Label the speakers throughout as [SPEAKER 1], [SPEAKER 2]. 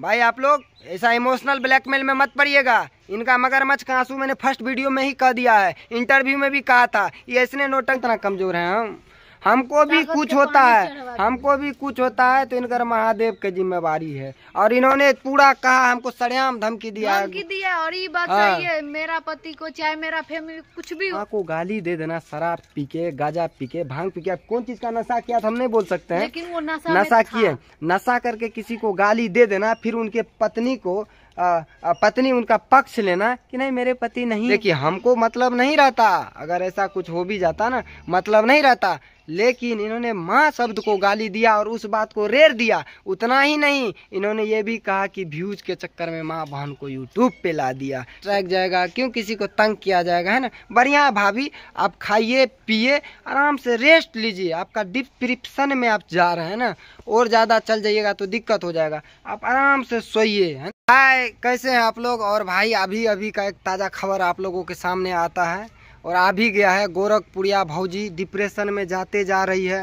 [SPEAKER 1] भाई आप लोग ऐसा इमोशनल ब्लैकमेल में मत पड़िएगा इनका मगरमच्छ कांसू मैंने फर्स्ट वीडियो में ही कह दिया है इंटरव्यू में भी कहा था ये इसने नोटंग इतना कमजोर है हम हमको भी कुछ होता है हमको भी कुछ होता है तो इनका महादेव के जिम्मेवारी है और इन्होंने पूरा कहा हमको सरेआम धमकी दिया धमकी
[SPEAKER 2] दिया और ये बात हाँ। सही है मेरा पति को चाहे मेरा फैमिली कुछ भी हो
[SPEAKER 1] गाली दे देना शराब पी के गाजा पी के भांग पी के आप कौन चीज का नशा किया था हम नहीं बोल सकते हैं लेकिन
[SPEAKER 2] वो नशा नशा किए
[SPEAKER 1] नशा करके किसी को गाली दे देना फिर उनके पत्नी को आ, आ, पत्नी उनका पक्ष लेना कि नहीं मेरे पति नहीं देखिए हमको मतलब नहीं रहता अगर ऐसा कुछ हो भी जाता ना मतलब नहीं रहता लेकिन इन्होंने माँ शब्द को गाली दिया और उस बात को रेर दिया उतना ही नहीं इन्होंने ये भी कहा कि व्यूज के चक्कर में माँ बहन को यूट्यूब पे ला दिया ट्रैक जाएगा क्यों किसी को तंग किया जाएगा है ना बढ़िया भाभी आप खाइए पिए आराम से रेस्ट लीजिए आपका डिस्क्रिप्सन में आप जा रहे हैं ना और ज़्यादा चल जाइएगा तो दिक्कत हो जाएगा आप आराम से सोइए है हाय कैसे हैं आप लोग और भाई अभी अभी का एक ताज़ा खबर आप लोगों के सामने आता है और आ भी गया है गोरखपुरिया भाजी डिप्रेशन में जाते जा रही है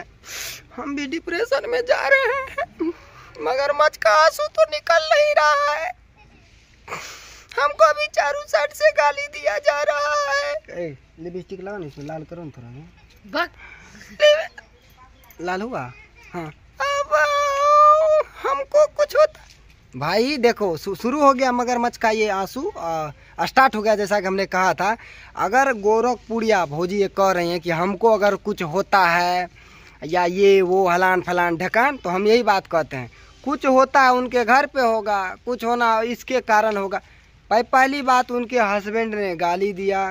[SPEAKER 1] हम भी डिप्रेशन में जा रहे हैं मगर मच का आंसू तो निकल नहीं रहा है हमको अभी चारों साइड से गाली दिया जा रहा है लिपस्टिक लगा इसमें लाल करो ना हाँ। लाल हुआ हाँ अब हमको कुछ होता भाई देखो शुरू हो गया मगरमच्छ का ये आंसू स्टार्ट हो गया जैसा कि हमने कहा था अगर गोरखपुड़िया भौजी ये कह रहे हैं कि हमको अगर कुछ होता है या ये वो हलान फलान ढकान तो हम यही बात कहते हैं कुछ होता है उनके घर पे होगा कुछ होना इसके कारण होगा भाई पहली बात उनके हस्बैंड ने गाली दिया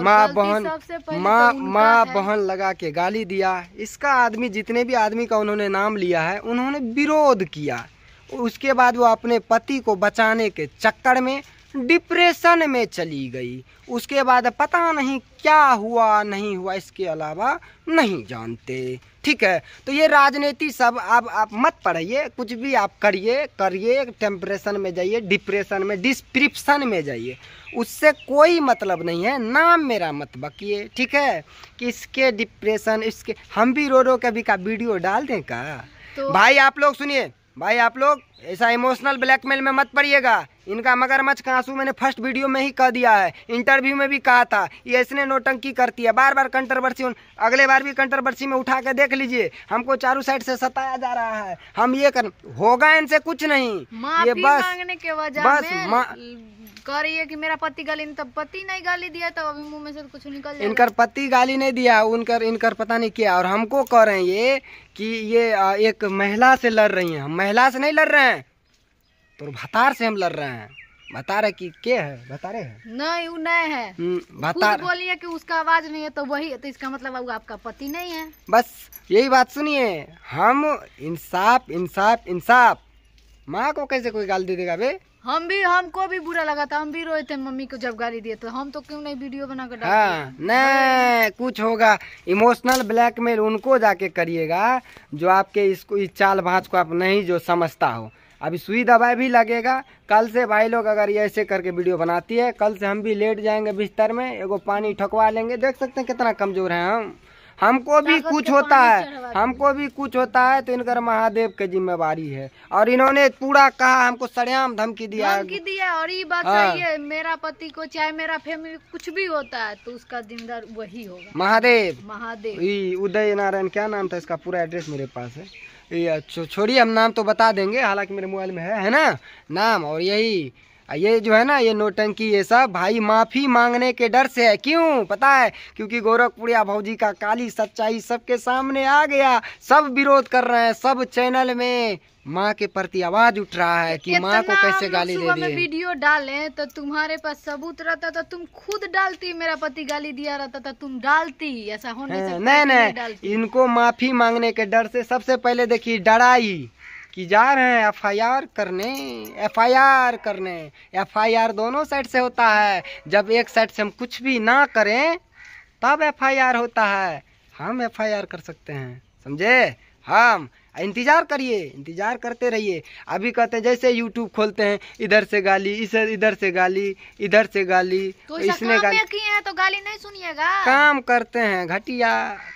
[SPEAKER 1] माँ बहन तो माँ माँ बहन लगा के गाली दिया इसका आदमी जितने भी आदमी का उन्होंने नाम लिया है उन्होंने विरोध किया उसके बाद वो अपने पति को बचाने के चक्कर में डिप्रेशन में चली गई उसके बाद पता नहीं क्या हुआ नहीं हुआ इसके अलावा नहीं जानते ठीक है तो ये राजनीति सब आप आप मत पढ़िए कुछ भी आप करिए करिए टेम्परेशन में जाइए डिप्रेशन में डिस्क्रिप्शन में जाइए उससे कोई मतलब नहीं है नाम मेरा मत बकिए ठीक है कि इसके डिप्रेशन इसके हम भी रो रो के का वीडियो डाल दें का तो... भाई आप लोग सुनिए भाई आप लोग ऐसा इमोशनल ब्लैकमेल में मत पड़िएगा इनका मगरमच्छ कांसू मैंने फर्स्ट वीडियो में ही कह दिया है इंटरव्यू में भी कहा था ये इसने नोटंकी करती है बार बार कंट्रोवर्सी अगले बार भी कंट्रोवर्सी में उठा के देख लीजिए हमको चारों साइड से सताया जा रहा है हम ये कर होगा इनसे कुछ नहीं ये बस मांगने
[SPEAKER 2] के वजह बस करिए कह रही है कि मेरा पति गाली तो पति नहीं गाली दिया तो अभी मुंह में से कुछ निकल इनकर
[SPEAKER 1] पति गाली नहीं दिया उनकर इनकर पता नहीं क्या और हमको कह रहे हैं ये कि ये एक महिला से लड़ रही हैं हम महिला से नहीं लड़ रहे हैं तो भतार से हम लड़ रहे हैं बता रहे कि के है रहे हैं
[SPEAKER 2] नहीं वो नहीं है
[SPEAKER 1] बता बोलिए
[SPEAKER 2] कि उसका आवाज नहीं है तो वही तो इसका मतलब वो आपका पति नहीं है
[SPEAKER 1] बस यही बात सुनिए हम इंसाफ इंसाफ इंसाफ माँ को कैसे कोई गाल दे देगा बे
[SPEAKER 2] हम भी हमको भी बुरा लगा था हम भी रोए थे मम्मी को जब गाली दिए तो हम तो क्यों नहीं वीडियो बना कर
[SPEAKER 1] हाँ कुछ होगा इमोशनल ब्लैकमेल उनको जाके करिएगा जो आपके इसको इस चाल भाँच को आप नहीं जो समझता हो अभी सुई दवाई भी लगेगा कल से भाई लोग अगर ये ऐसे करके वीडियो बनाती है कल से हम भी लेट जाएंगे बिस्तर में एगो पानी ठकवा लेंगे देख सकते हैं कितना कमजोर है हम हमको भी कुछ होता है हमको भी कुछ होता है तो इनकर महादेव की जिम्मेवारी है और इन्होंने पूरा कहा हमको सरेआम धमकी दिया धमकी
[SPEAKER 2] दिया और ये बात हाँ। सही है मेरा पति को चाहे मेरा फैमिली कुछ भी होता है तो उसका जिम्मेदार वही होगा महादेव महादेव
[SPEAKER 1] उदय नारायण क्या नाम था इसका पूरा एड्रेस मेरे पास है ये अच्छा छोड़िए हम नाम तो बता देंगे हालांकि मेरे मोबाइल में है है ना नाम और यही ये जो है ना ये नोटंकी ये सब भाई माफ़ी मांगने के डर से है क्यों पता है क्योंकि गोरखपुरिया भौजी का काली सच्चाई सबके सामने आ गया सब विरोध कर रहे हैं सब चैनल में माँ के प्रति आवाज उठ रहा है कि माँ को कैसे गाली दे दिए वीडियो
[SPEAKER 2] डाले तो तुम्हारे पास सबूत रहता तो तुम खुद डालती मेरा पति गाली दिया रहता था तुम डालती ऐसा होने से नहीं नहीं
[SPEAKER 1] इनको माफी मांगने के डर से सबसे पहले देखिए डराई कि जा रहे हैं एफआईआर करने एफआईआर करने एफआईआर दोनों साइड से होता है जब एक साइड से हम कुछ भी ना करें तब एफआईआर होता है हम एफआईआर कर सकते हैं समझे हम इंतज़ार करिए इंतज़ार करते रहिए अभी कहते हैं जैसे यूट्यूब खोलते हैं इधर से गाली इस इधर से गाली इधर से गाली तो, तो इसने गाली
[SPEAKER 2] किए हैं तो गाली नहीं सुनिएगा काम
[SPEAKER 1] करते हैं घटिया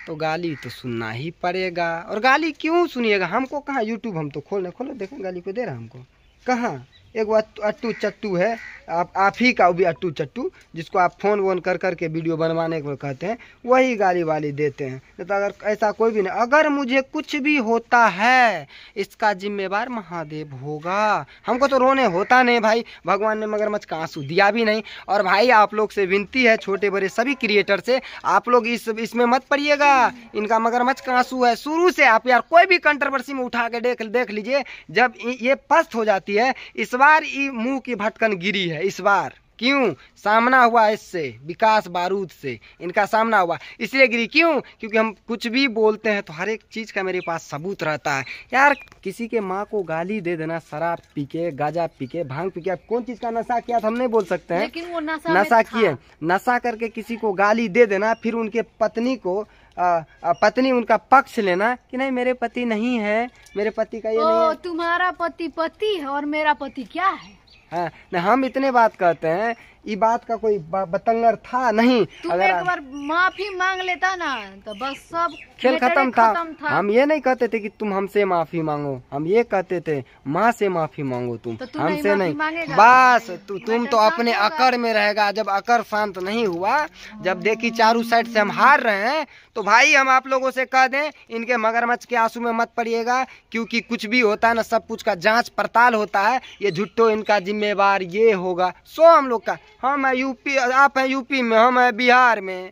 [SPEAKER 1] तो गाली तो सुनना ही पड़ेगा और गाली क्यों सुनिएगा हमको कहाँ यूट्यूब हम तो खोल खोलो देखें गाली को दे रहा हमको कहाँ एक अट्टू चट्टू है आप आप ही का भी अट्टू चट्टू जिसको आप फ़ोन वोन कर करके वीडियो बनवाने को कहते हैं वही गाली वाली देते हैं तो अगर ऐसा कोई भी नहीं अगर मुझे कुछ भी होता है इसका जिम्मेवार महादेव होगा हमको तो रोने होता नहीं भाई भगवान ने मगरमच्छ का आंसू दिया भी नहीं और भाई आप लोग से विनती है छोटे बड़े सभी क्रिएटर से आप लोग इस इसमें मत पड़िएगा इनका मगरमच्छ का आंसू है शुरू से आप यार कोई भी कंट्रोवर्सी में उठा के देख देख लीजिए जब ये पस्त हो जाती है इस बार मुँह की भटकन गिरी है है इस बार क्यों सामना हुआ इससे विकास बारूद से इनका सामना हुआ इसलिए गिरी क्यों क्योंकि हम कुछ भी बोलते हैं तो हर एक चीज़ का मेरे पास सबूत रहता है यार किसी के माँ को गाली दे देना शराब पी के गाजा पी के भांग पी के आप कौन चीज़ का नशा किया तो हम नहीं बोल सकते हैं
[SPEAKER 2] लेकिन वो नशा नशा किए
[SPEAKER 1] नशा करके किसी को गाली दे देना फिर उनके पत्नी को आ, आ, पत्नी उनका पक्ष लेना कि नहीं मेरे पति नहीं है मेरे पति का ये नहीं है
[SPEAKER 2] तुम्हारा पति पति है और मेरा पति क्या है
[SPEAKER 1] हाँ ना हम इतने बात कहते हैं ये बात का कोई बतंगर था नहीं अगर एक बार
[SPEAKER 2] माफी मांग लेता ना तो बस सब खेल खत्म था।, था हम ये
[SPEAKER 1] नहीं कहते थे कि तुम हमसे माफी मांगो हम ये कहते थे माँ से माफी मांगो तुम तो हमसे नहीं, नहीं। बस तु, तुम तो अपने अकर में रहेगा जब अकर शांत नहीं हुआ जब देखी चारों साइड से हम हार रहे हैं तो भाई हम आप लोगों से कह दें इनके मगरमच्छ के आंसू में मत पड़िएगा क्योंकि कुछ भी होता है ना सब कुछ का जांच पड़ताल होता है ये झुट्टो इनका जिम्मेवार ये होगा सो हम लोग का हम है यूपी आप है यूपी में हम है बिहार में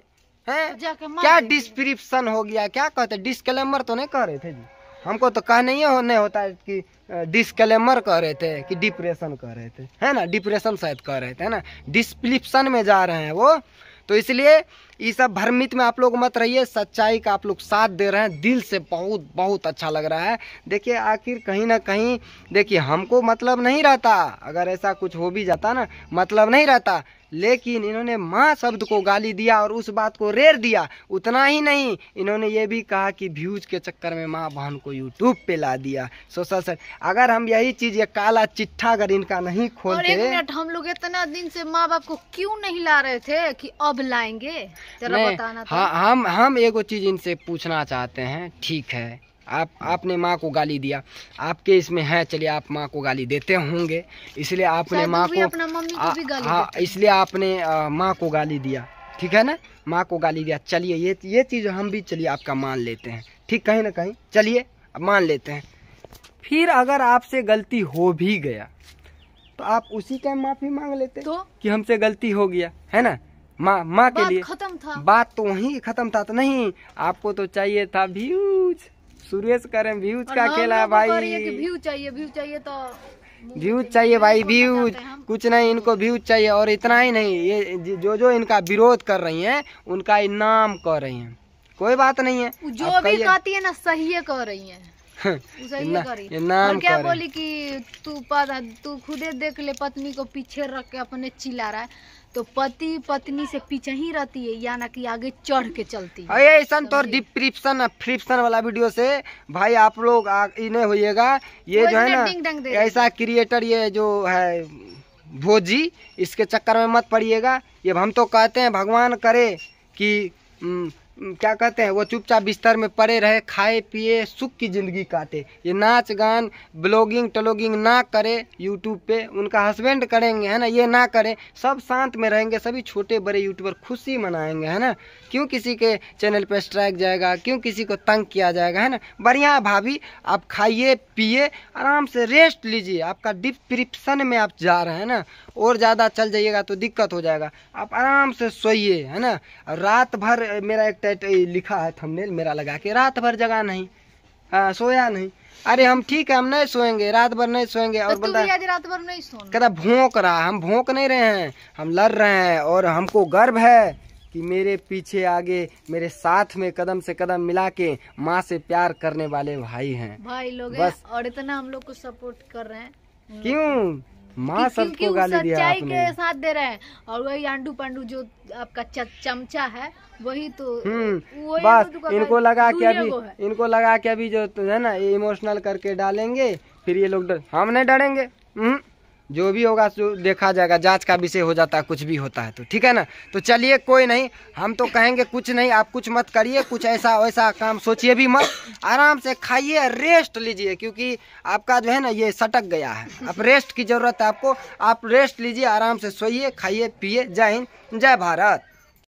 [SPEAKER 1] है तो क्या डिस्क्रिप्शन हो गया क्या कहते डिस्कलेमर तो नहीं कह रहे थे जी हमको तो कहने ही होने होता है कि डिस्कलेमर कह रहे थे कि डिप्रेशन कह रहे थे है ना डिप्रेशन शायद कह रहे थे है ना डिस्क्रिप्शन में जा रहे हैं वो तो इसलिए ये सब भ्रमित में आप लोग मत रहिए सच्चाई का आप लोग साथ दे रहे हैं दिल से बहुत बहुत अच्छा लग रहा है देखिए आखिर कहीं ना कहीं देखिए हमको मतलब नहीं रहता अगर ऐसा कुछ हो भी जाता ना मतलब नहीं रहता लेकिन इन्होंने माँ शब्द को गाली दिया और उस बात को रेर दिया उतना ही नहीं इन्होंने ये भी कहा कि व्यूज के चक्कर में माँ बहन को यूट्यूब पे ला दिया सोशल सर अगर हम यही चीज ये काला चिट्ठा अगर इनका नहीं खोलते और एक मिनट
[SPEAKER 2] हम लोग इतना दिन से माँ बाप को क्यों नहीं ला रहे थे कि अब लाएंगे नहीं तो। हाँ हम
[SPEAKER 1] हम एगो चीज़ इनसे पूछना चाहते हैं ठीक है आप आपने माँ को गाली दिया आपके इसमें है चलिए आप माँ को गाली देते होंगे इसलिए आपने माँ
[SPEAKER 2] को हाँ
[SPEAKER 1] इसलिए आपने माँ को गाली दिया ठीक है ना माँ को गाली दिया चलिए ये ये चीज़ हम भी चलिए आपका मान लेते हैं ठीक कहीं ना कहीं चलिए अब मान लेते हैं फिर अगर आपसे गलती हो भी गया तो आप उसी टाइम माफ़ी मांग लेते तो कि हमसे गलती हो गया है ना माँ माँ के लिए खत्म था बात तो वही खत्म था तो नहीं आपको तो चाहिए था व्यूज सुरेश करें व्यूज का खेला तो भाई व्यू
[SPEAKER 2] चाहिए व्यू चाहिए तो
[SPEAKER 1] व्यूज चाहिए भाई व्यूज कुछ नहीं इनको व्यूज चाहिए और इतना ही नहीं ये जो जो इनका विरोध कर रही हैं उनका इनाम कर रही हैं कोई बात नहीं है जो भी कहती
[SPEAKER 2] है ना सही कह रही
[SPEAKER 1] हाँ, है ना, नाम क्या बोली
[SPEAKER 2] कि तू तू खुदे देख ले पत्नी को पीछे रख के अपने चिल्ला रहा है तो पति पत्नी से पीछे ही रहती है या ना कि आगे चढ़ के चलती है
[SPEAKER 1] ऐसा तो डिप्रिप्शन फ्रिप्शन वाला वीडियो से भाई आप लोग इन्हें होइएगा ये जो है ना ऐसा क्रिएटर ये जो है भोजी इसके चक्कर में मत पड़िएगा ये हम तो कहते हैं भगवान करे कि हम्म, क्या कहते हैं वो चुपचाप बिस्तर में पड़े रहे खाए पिए सुख की ज़िंदगी काटे ये नाच गान ब्लॉगिंग टलॉगिंग ना करे यूट्यूब पे उनका हस्बैंड करेंगे है ना ये ना करें सब शांत में रहेंगे सभी छोटे बड़े यूट्यूबर खुशी मनाएंगे है ना क्यों किसी के चैनल पे स्ट्राइक जाएगा क्यों किसी को तंग किया जाएगा है ना बढ़िया भाभी आप खाइए पिए आराम से रेस्ट लीजिए आपका डिप्रिप्शन में आप जा रहे हैं ना और ज़्यादा चल जाइएगा तो दिक्कत हो जाएगा आप आराम से सोइए है ना रात भर मेरा एक टाइट लिखा है थंबनेल मेरा लगा के रात भर जगा नहीं आ, हाँ, सोया नहीं अरे हम ठीक है हम नहीं सोएंगे रात भर नहीं सोएंगे और बंदा
[SPEAKER 2] रात भर नहीं सोना कहता
[SPEAKER 1] भोंक रहा हम भोंक नहीं रहे हैं हम लड़ रहे हैं और हमको गर्व है कि मेरे पीछे आगे मेरे साथ में कदम से कदम मिला के माँ से प्यार करने वाले भाई हैं
[SPEAKER 2] भाई लोग बस और इतना हम लोग को सपोर्ट कर रहे हैं
[SPEAKER 1] क्यों माँ सबको गाली दिया आपने के साथ
[SPEAKER 2] दे रहे हैं और वही आंडू पांडू जो आपका चमचा है वही तो हम्म, बस तो इनको लगा के अभी
[SPEAKER 1] इनको लगा के अभी जो तो है ना इमोशनल करके डालेंगे फिर ये लोग हम नहीं डरेंगे हम्म। जो भी होगा तो देखा जाएगा जांच का विषय हो जाता है कुछ भी होता है तो ठीक है ना तो चलिए कोई नहीं हम तो कहेंगे कुछ नहीं आप कुछ मत करिए कुछ ऐसा वैसा काम सोचिए भी मत आराम से खाइए रेस्ट लीजिए क्योंकि आपका जो है ना ये सटक गया है अब रेस्ट की ज़रूरत है आपको आप रेस्ट लीजिए आराम से सोइए खाइए पिए जय हिंद जय भारत